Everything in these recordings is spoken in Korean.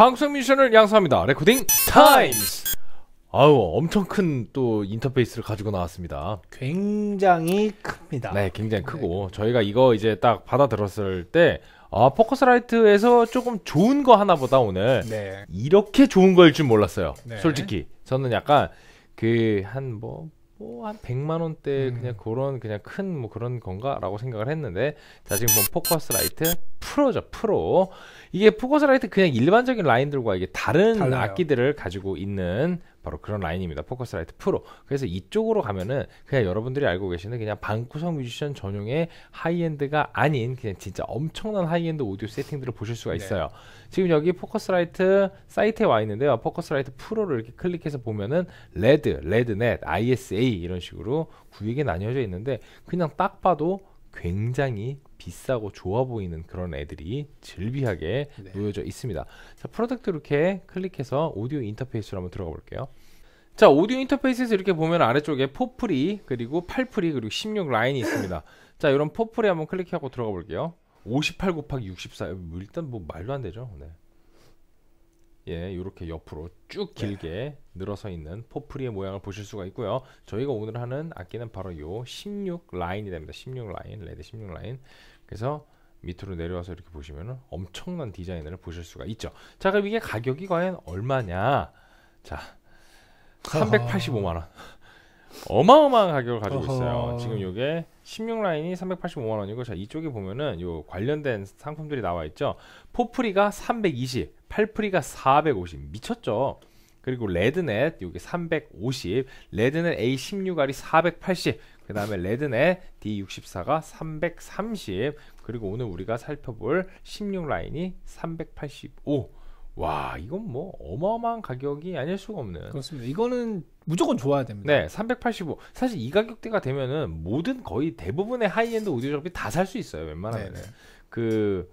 방송 미션을 양성합니다. 레코딩 타임스. 아우 엄청 큰 또 인터페이스를 가지고 나왔습니다. 굉장히 큽니다. 네, 굉장히 크고 네. 저희가 이거 이제 딱 받아들었을 때 아, 포커스라이트에서 조금 좋은 거 하나보다 오늘 네. 이렇게 좋은 걸 줄 몰랐어요. 네. 솔직히 저는 약간 그한뭐 뭐한 100만 원대 음. 그냥 그런 그냥 큰 뭐 그런 건가라고 생각을 했는데 자 지금 보면 뭐 포커스 라이트 프로죠 프로 이게 포커스 라이트 그냥 일반적인 라인들과 이게 다른 달라요. 악기들을 가지고 있는 바로 그런 라인입니다. 포커스라이트 프로. 그래서 이쪽으로 가면은 그냥 여러분들이 알고 계시는 그냥 방구석 뮤지션 전용의 하이엔드가 아닌 그냥 진짜 엄청난 하이엔드 오디오 세팅들을 보실 수가 네. 있어요. 네. 지금 여기 포커스라이트 사이트에 와 있는데요. 포커스라이트 프로를 이렇게 클릭해서 보면은 레드, 레드넷, ISA 이런 식으로 구역이 나뉘어져 있는데 그냥 딱 봐도 굉장히 비싸고 좋아 보이는 그런 애들이 즐비하게 네. 놓여져 있습니다. 자, 프로덕트 이렇게 클릭해서 오디오 인터페이스로 한번 들어가 볼게요. 자 오디오 인터페이스에서 이렇게 보면 아래쪽에 포프리 그리고 8프리 그리고 16 라인이 있습니다 자 이런 포프리 한번 클릭하고 들어가 볼게요 58 곱하기 64 일단 뭐 말도 안 되죠 네. 예 이렇게 옆으로 쭉 길게 네. 늘어서 있는 포프리의 모양을 보실 수가 있고요 저희가 오늘 하는 악기는 바로 요 16 라인이 됩니다 16 라인 레드 16 라인 그래서 밑으로 내려와서 이렇게 보시면 엄청난 디자인을 보실 수가 있죠 자 그럼 이게 가격이 과연 얼마냐 자 385만 원. 어마어마한 가격을 가지고 어허. 있어요. 지금 이게 16 라인이 385만 원이고 자 이쪽에 보면은 요 관련된 상품들이 나와 있죠. 포프리가 320, 팔프리가 450 미쳤죠. 그리고 레드넷 여기 350, 레드넷 A16R이 480, 그 다음에 레드넷 D64가 330, 그리고 오늘 우리가 살펴볼 16 라인이 385. 와 이건 뭐 어마어마한 가격이 아닐 수가 없는 그렇습니다. 이거는 무조건 좋아야 됩니다. 네, 385. 사실 이 가격대가 되면은 모든 거의 대부분의 하이엔드 오디오 장비 다 살 수 있어요. 웬만하면 네, 네. 그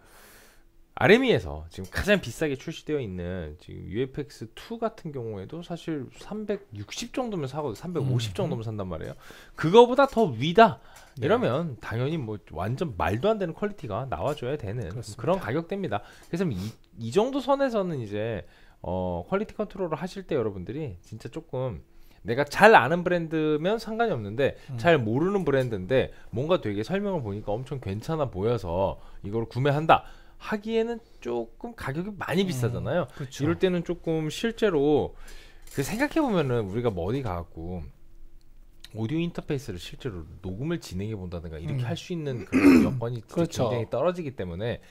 RME에서 지금 가장 비싸게 출시되어 있는 지금 UFX 2 같은 경우에도 사실 360 정도면 사고 350 음. 정도면 산단 말이에요. 그거보다 더 위다. 네. 이러면 네. 당연히 뭐 완전 말도 안 되는 퀄리티가 나와줘야 되는 그렇습니다. 그런 가격대입니다. 그래서 이, 이 정도 선에서는 이제 어, 퀄리티 컨트롤을 하실 때 여러분들이 진짜 조금 내가 잘 아는 브랜드면 상관이 없는데 음. 잘 모르는 브랜드인데 뭔가 되게 설명을 보니까 엄청 괜찮아 보여서 이걸 구매한다. 하기에는 조금 가격이 많이 음, 비싸잖아요. 음, 이럴 때는 조금 실제로 그 생각해 보면은 우리가 머리 가갖고 오디오 인터페이스를 실제로 녹음을 진행해 본다든가 이렇게 음. 할수 있는 그런 여건이 그 그렇죠. 굉장히 떨어지기 때문에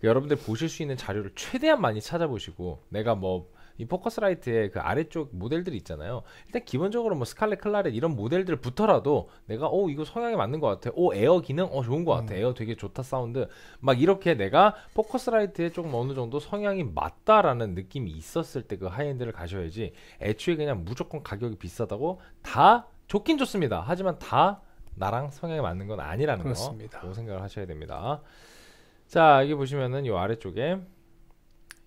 그 여러분들 보실 수 있는 자료를 최대한 많이 찾아보시고 내가 뭐이 포커스라이트의 그 아래쪽 모델들이 있잖아요. 일단 기본적으로 뭐 스칼렛 클라렛 이런 모델들 붙어라도 내가 오 어, 이거 성향에 맞는 것 같아. 오 어, 에어 기능 어 좋은 것 같아. 음. 에어 되게 좋다 사운드. 막 이렇게 내가 포커스라이트에 조금 어느 정도 성향이 맞다라는 느낌이 있었을 때 그 하이엔드를 가셔야지. 애초에 그냥 무조건 가격이 비싸다고 다 좋긴 좋습니다. 하지만 다 나랑 성향이 맞는 건 아니라는 그렇습니다. 거. 생각을 하셔야 됩니다. 자, 여기 보시면은 이 아래쪽에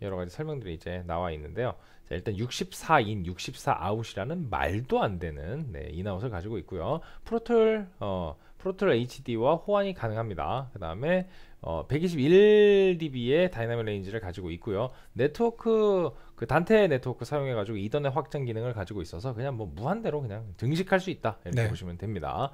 여러 가지 설명들이 이제 나와 있는데요. 자, 일단 64인 64아웃이라는 말도 안 되는 네, 인아웃을 가지고 있고요. 프로툴 어, 프로툴 HD와 호환이 가능합니다. 그 다음에 어, 121dB의 다이나믹 레인지를 가지고 있고요. 네트워크 그 단태 네트워크 사용해가지고 이더넷 확장 기능을 가지고 있어서 그냥 뭐 무한대로 그냥 등식할 수 있다 이렇게 네. 보시면 됩니다.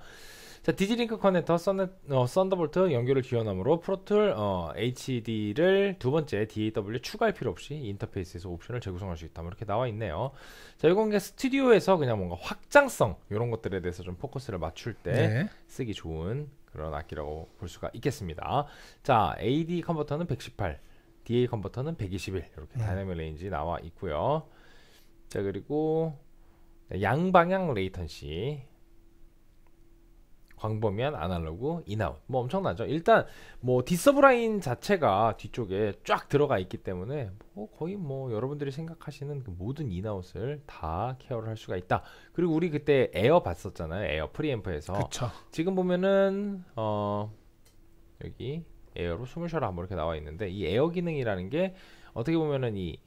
자, 디지링크 커넥터 썬, 어, 썬더볼트 연결을 기원함으로 프로툴 어, HD를 두 번째 DAW 추가할 필요 없이 인터페이스에서 옵션을 재구성할 수 있다. 이렇게 나와 있네요. 자, 이건 그냥 스튜디오에서 그냥 뭔가 확장성 이런 것들에 대해서 좀 포커스를 맞출 때 네. 쓰기 좋은 그런 악기라고 볼 수가 있겠습니다. 자, AD 컨버터는 118, DA 컨버터는 121 이렇게 네. 다이내믹 레인지 나와 있고요. 자, 그리고 양방향 레이턴시 광범위한 아날로그 인아웃 뭐 엄청나죠 일단 뭐 디서브 라인 자체가 뒤쪽에 쫙 들어가 있기 때문에 뭐 거의 뭐 여러분들이 생각하시는 그 모든 인아웃을 다 케어를 할 수가 있다 그리고 우리 그때 에어 봤었잖아요 에어 프리앰프에서 그쵸. 지금 보면은 어 여기 에어로 숨을 쉬어라 뭐 이렇게 나와 있는데 이 에어 기능이라는 게 어떻게 보면은 이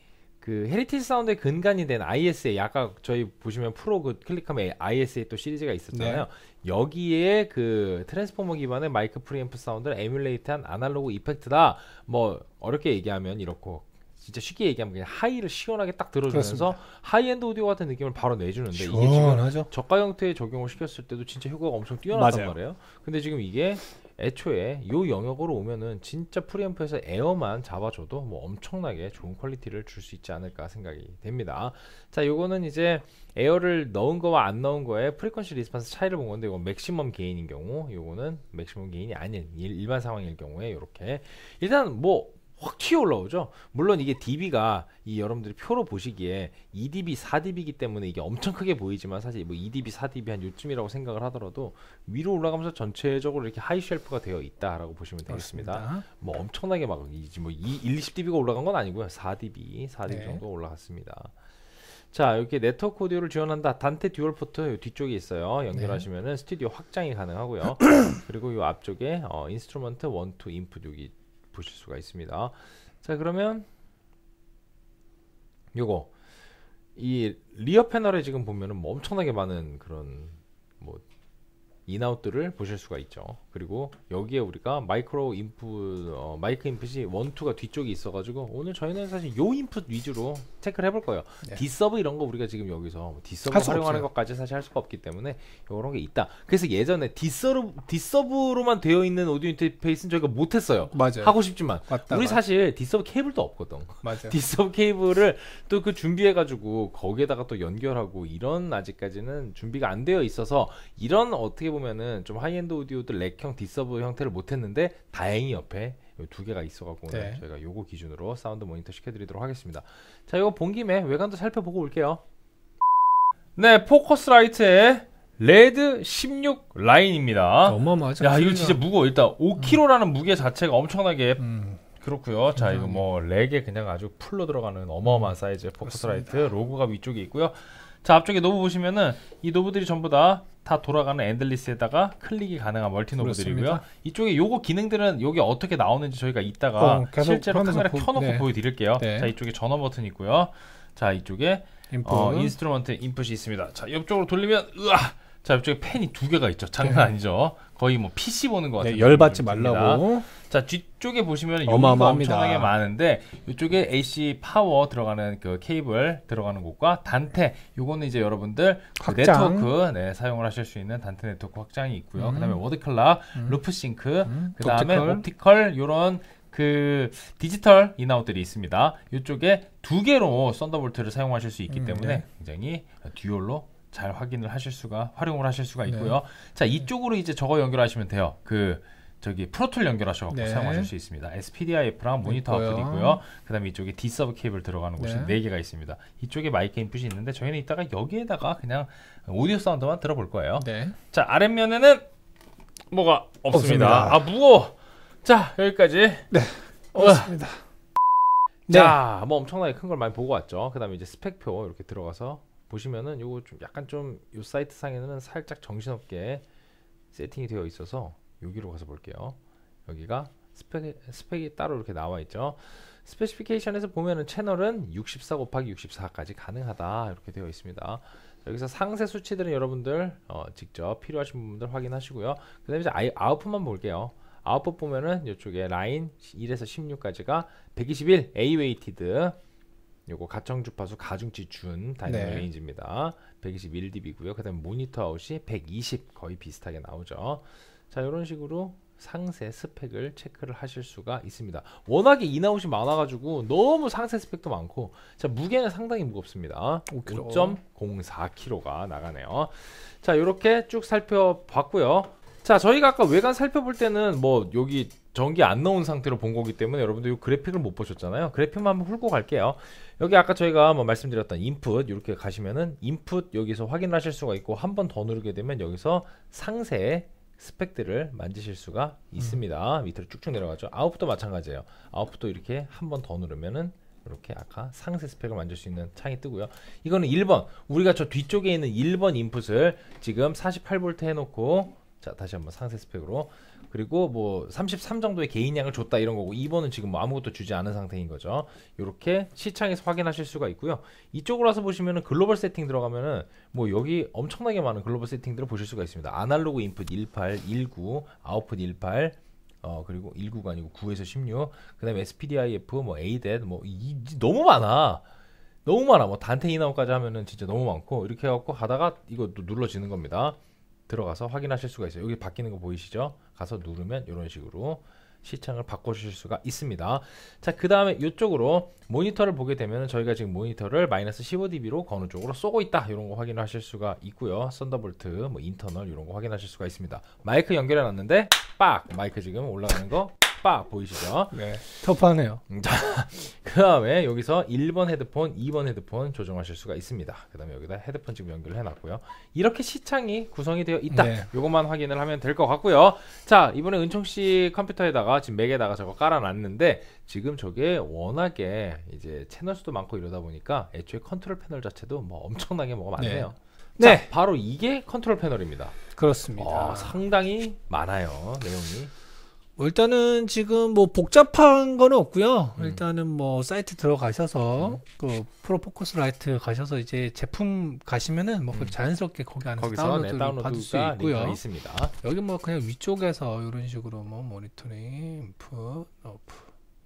그 헤리티지 사운드의 근간이 된 ISA 아간 저희 보시면 프로 그 클릭하면 ISA 또 시리즈가 있었잖아요. 네. 여기에 그 트랜스포머 기반의 마이크 프리앰프 사운드를 에뮬레이트한 아날로그 이펙트다. 뭐 어렵게 얘기하면 이렇고 진짜 쉽게 얘기하면 그냥 하이를 시원하게 딱 들어주면서 그렇습니다. 하이엔드 오디오 같은 느낌을 바로 내주는데 시원하죠. 이게 지금 저가 형태에 적용을 시켰을 때도 진짜 효과가 엄청 뛰어났단 맞아요. 말이에요. 근데 지금 이게 애초에 요 영역으로 오면은 진짜 프리앰프에서 에어만 잡아줘도 뭐 엄청나게 좋은 퀄리티를 줄 수 있지 않을까 생각이 됩니다. 자, 요거는 이제 에어를 넣은 거와 안 넣은 거에 프리퀀시 리스판스 차이를 본 건데 이건 맥시멈 게인인 경우, 요거는 맥시멈 게인이 아닌 일, 반 상황일 경우에 이렇게 일단 뭐확 튀어 올라오죠. 물론 이게 DB가 이 여러분들이 표로 보시기에 2DB, 4DB이기 때문에 이게 엄청 크게 보이지만 사실 뭐 2DB, 4DB 한 요쯤이라고 생각을 하더라도 위로 올라가면서 전체적으로 이렇게 하이 쉘프가 되어 있다라고 보시면 되겠습니다. 그렇습니다. 뭐 엄청나게 막 이제 뭐 2, 1, 20DB가 올라간 건 아니고요. 4DB, 4DB 네. 정도 올라갔습니다. 자 이렇게 네트워크 오디오를 지원한다 단테 듀얼 포트 뒤쪽에 있어요 연결하시면은 네. 스튜디오 확장이 가능하고요 그리고 이 앞쪽에 어, 인스트루먼트 1, 2 인풋 여기 보실 수가 있습니다 자 그러면 요거 이 리어 패널에 지금 보면은 뭐 엄청나게 많은 그런 인아웃들을 보실 수가 있죠 그리고 여기에 우리가 마이크로 인풋 어, 마이크 인풋이 원투가 뒤쪽에 있어 가지고 오늘 저희는 사실 요 인풋 위주로 체크를 해볼 거예요 네. 디서브 이런 거 우리가 지금 여기서 뭐 디서브 활용하는 없어요. 것까지 사실 할 수가 없기 때문에 이런 게 있다 그래서 예전에 디서브, 디서브로만 되어 있는 오디오 인터페이스는 저희가 못했어요 맞아요. 하고 싶지만 맞다, 우리 맞다. 사실 디서브 케이블도 없거든 맞아요. 디서브 케이블을 또 그 준비해 가지고 거기에다가 또 연결하고 이런 아직까지는 준비가 안 되어 있어서 이런 어떻게 보면은 좀 하이엔드 오디오들 렉형 디서브 형태를 못했는데 다행히 옆에 두 개가 있어갖고 네. 저희가 요거 기준으로 사운드 모니터 시켜드리도록 하겠습니다. 자, 이거 본 김에 외관도 살펴보고 올게요. 네, 포커스라이트의 레드 16 라인입니다. 어마어마하죠. 야, 이거 진짜 무거워. 일단 5kg라는 음. 무게 자체가 엄청나게 음. 그렇고요. 자, 이거 뭐 렉에 그냥 아주 풀로 들어가는 어마어마한 음. 사이즈의 포커스라이트 로고가 위쪽에 있고요. 자, 앞쪽에 노브 보시면은 이 노브들이 전부 다다 돌아가는 엔들리스에다가 클릭이 가능한 멀티노브들이고요. 이쪽에 요거 기능들은 여기 어떻게 나오는지 저희가 이따가 어, 실제로 카메라 보... 켜놓고 네. 보여드릴게요. 네. 자 이쪽에 전원 버튼 있고요. 자 이쪽에 어, 인스트루먼트 인풋이 있습니다. 자 옆쪽으로 돌리면 으아 자, 이쪽에 펜이 두 개가 있죠. 장난 네. 아니죠. 거의 뭐 PC 보는 것 같아요. 네, 열받지 말라고. 자, 뒤쪽에 보시면 용어가 엄청나게 많은데 이쪽에 AC 파워 들어가는 그 케이블 들어가는 곳과 단테 요거는 이제 여러분들 그 네트워크 네, 사용을 하실 수 있는 단테 네트워크 확장이 있고요. 음. 그다음에 워드 클락, 음. 루프 싱크, 음. 그다음에 옵티컬. 옵티컬 요런 그 디지털 인아웃들이 있습니다. 이쪽에 두 개로 썬더볼트를 사용하실 수 있기 음, 때문에 네. 굉장히 듀얼로 잘 확인을 하실 수가 활용을 하실 수가 네. 있고요. 네. 자 이쪽으로 이제 저거 연결하시면 돼요. 그 저기 프로툴 연결하셔서 네. 사용하실 수 있습니다. SPDIF랑 모니터 있고요. 아이고요 그다음에 이쪽에 D 서브 케이블 들어가는 곳이 네. 4개가 있습니다. 이쪽에 마이크 인풋이 있는데 저희는 이따가 여기에다가 그냥 오디오 사운드만 들어볼 거예요. 네. 자 아랫면에는 뭐가 없습니다. 없습니다. 아무거자 여기까지. 네. 없습니다. 네. 자, 뭐 엄청나게 큰 걸 많이 보고 왔죠. 그다음에 이제 스펙표 이렇게 들어가서 보시면은 요거 좀 약간 좀 요 사이트 상에는 살짝 정신없게 세팅이 되어 있어서 여기로 가서 볼게요. 여기가 스펙, 스펙이 따로 이렇게 나와 있죠. 스페시피케이션에서 보면은 채널은 64 곱하기 64까지 가능하다 이렇게 되어 있습니다. 여기서 상세 수치들은 여러분들 어, 직접 필요하신 부분들 확인하시고요. 그 다음에 이제 아이, 아웃풋만 볼게요. 아웃풋 보면은 이쪽에 라인 1에서 16까지가 121 A 웨이티드 요거 가청 주파수 가중치 준다이내믹 네. 레인지입니다. 121dB고요. 그다음에 모니터 아웃이 120 거의 비슷하게 나오죠. 자, 요런 식으로 상세 스펙을 체크를 하실 수가 있습니다. 워낙에 인아웃이 많아가지고 너무 상세 스펙도 많고 자 무게는 상당히 무겁습니다. 5.04kg가 나가네요. 자요렇게쭉 살펴봤고요. 자, 저희가 아까 외관 살펴볼 때는 뭐 여기 전기 안 넣은 상태로 본 거기 때문에 여러분들 이 그래픽을 못 보셨잖아요. 그래픽만 한번 훑고 갈게요. 여기 아까 저희가 뭐 말씀드렸던 인풋 이렇게 가시면은 인풋 여기서 확인하실 수가 있고 한 번 더 누르게 되면 여기서 상세 스펙들을 만지실 수가 음. 있습니다. 음. 밑으로 쭉쭉 내려가죠. 아웃풋도 마찬가지예요. 아웃풋도 이렇게 한 번 더 누르면은 이렇게 아까 상세 스펙을 만질 수 있는 창이 뜨고요. 이거는 1번 우리가 저 뒤쪽에 있는 1번 인풋을 지금 4 8볼트 해놓고 자 다시 한번 상세 스펙으로 그리고 뭐 33 정도의 개인량을 줬다 이런 거고 2번은 지금 뭐 아무것도 주지 않은 상태인 거죠 이렇게 시창에서 확인하실 수가 있고요 이쪽으로 와서 보시면은 글로벌 세팅 들어가면은 뭐 여기 엄청나게 많은 글로벌 세팅들을 보실 수가 있습니다 아날로그 인풋 18, 19, 아웃풋 18 어, 그리고 19가 아니고 9에서 16, 그 다음에 SPDIF, 뭐 ADET, 뭐, 이, 너무 많아. 너무 많아. 뭐 단테 인아웃까지 하면은 진짜 너무 많고 이렇게 해갖고 하다가 이거 눌러지는 겁니다. 들어가서 확인하실 수가 있어요. 여기 바뀌는 거 보이시죠? 가서 누르면 이런 식으로 시청을 바꿔주실 수가 있습니다. 자, 그 다음에 이쪽으로 모니터를 보게 되면 저희가 지금 모니터를 마이너스 15dB로 어느 쪽으로 쏘고 있다. 이런 거 확인하실 수가 있고요. 썬더볼트, 뭐 인터널 이런 거 확인하실 수가 있습니다. 마이크 연결해 놨는데 빡! 마이크 지금 올라가는 거빡 보이시죠? 네. 터프하네요. 음, 자, 그 다음에 여기서 1번 헤드폰, 2번 헤드폰 조정하실 수가 있습니다. 그 다음에 여기다 헤드폰 지금 연결을 해놨고요. 이렇게 시창이 구성이 되어 있다. 네. 요것만 확인을 하면 될 것 같고요. 자, 이번에 은총씨 컴퓨터에다가 지금 맥에다가 저거 깔아놨는데 지금 저게 워낙에 이제 채널 수도 많고 이러다 보니까 애초에 컨트롤 패널 자체도 뭐 엄청나게 뭐가 네. 많네요. 네. 네. 자, 바로 이게 컨트롤 패널입니다. 그렇습니다. 어, 상당히 많아요, 내용이. 뭐 일단은 지금 뭐 복잡한 거는 없고요. 음. 일단은 뭐 사이트 들어가셔서 음. 그 프로포커스 라이트 가셔서 이제 제품 가시면은 뭐 음. 자연스럽게 거기 안에서 다운로드 네, 받을 수 네, 있고요. 있습니다. 여기 뭐 그냥 위쪽에서 이런 식으로 뭐 모니터링, 인풋, 어프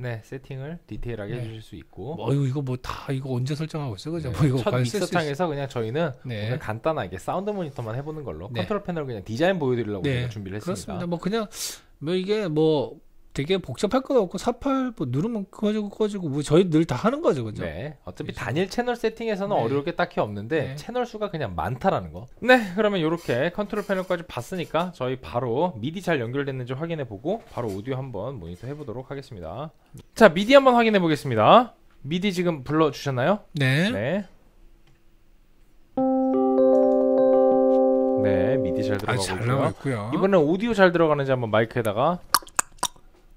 네 세팅을 디테일하게 네. 해주실 수 있고 뭐 이거 뭐 다 이거 언제 설정하고 있어 그죠? 네. 뭐 이거 첫 믹서창에서 그냥 저희는 네. 오늘 간단하게 사운드 모니터만 해보는 걸로 네. 컨트롤 패널 그냥 디자인 보여드리려고 네. 준비를 했습니다. 그렇습니다. 뭐 그냥 뭐 이게 뭐 되게 복잡할 거같고 48, 뭐 누르면 꺼지고 꺼지고 뭐 저희 늘 다 하는 거죠, 그죠? 네. 어차피 단일 채널 세팅에서는 네. 어려울 게 딱히 없는데 네. 채널 수가 그냥 많다라는 거. 네, 그러면 이렇게 컨트롤 패널까지 봤으니까 저희 바로 미디 잘 연결됐는지 확인해 보고 바로 오디오 한번 모니터 해 보도록 하겠습니다. 자, 미디 한번 확인해 보겠습니다. 미디 지금 불러 주셨나요? 네. 네. 미디 잘 들어가고 아, 이번엔 오디오 잘 들어가는지 한번 마이크에다가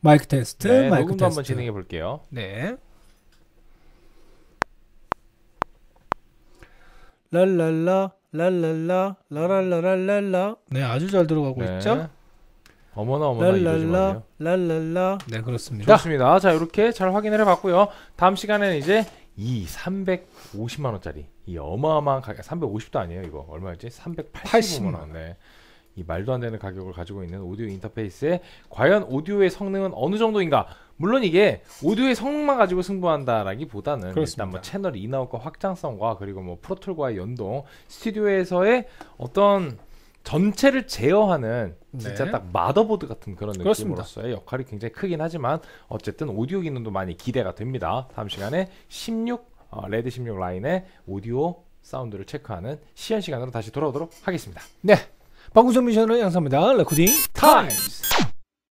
마이크 테스트, 네, 마이크 녹음 테스트. 한번 진행해 볼게요. 네. 랄랄라 랄랄라 라랄라랄라. 네, 아주 잘 들어가고 네. 있죠? 어머나 어머나 랄랄라 랄랄라. 네, 그렇습니다. 좋습니다. 자, 이렇게 잘 확인을 해 봤고요. 다음 시간에는 이제 이 350만 원짜리 이 어마어마한 가격 350도 아, 아니에요 이거 얼마였지 380만 원. 네. 이 말도 안 되는 가격을 가지고 있는 오디오 인터페이스에 과연 오디오의 성능은 어느 정도인가? 물론 이게 오디오의 성능만 가지고 승부한다라기보다는 그렇습니다. 일단 뭐 채널 인아웃과 확장성과 그리고 뭐 프로툴과의 연동, 스튜디오에서의 어떤 전체를 제어하는 네. 진짜 네. 딱 마더보드 같은 그런 그렇습니다. 느낌으로서의 역할이 굉장히 크긴 하지만 어쨌든 오디오 기능도 많이 기대가 됩니다. 다음 시간에 16 어, 레드 16 라인의 오디오 사운드를 체크하는 시연 시간으로 다시 돌아오도록 하겠습니다. 네. 방구정미션으로양사합니다 레코딩 타임스.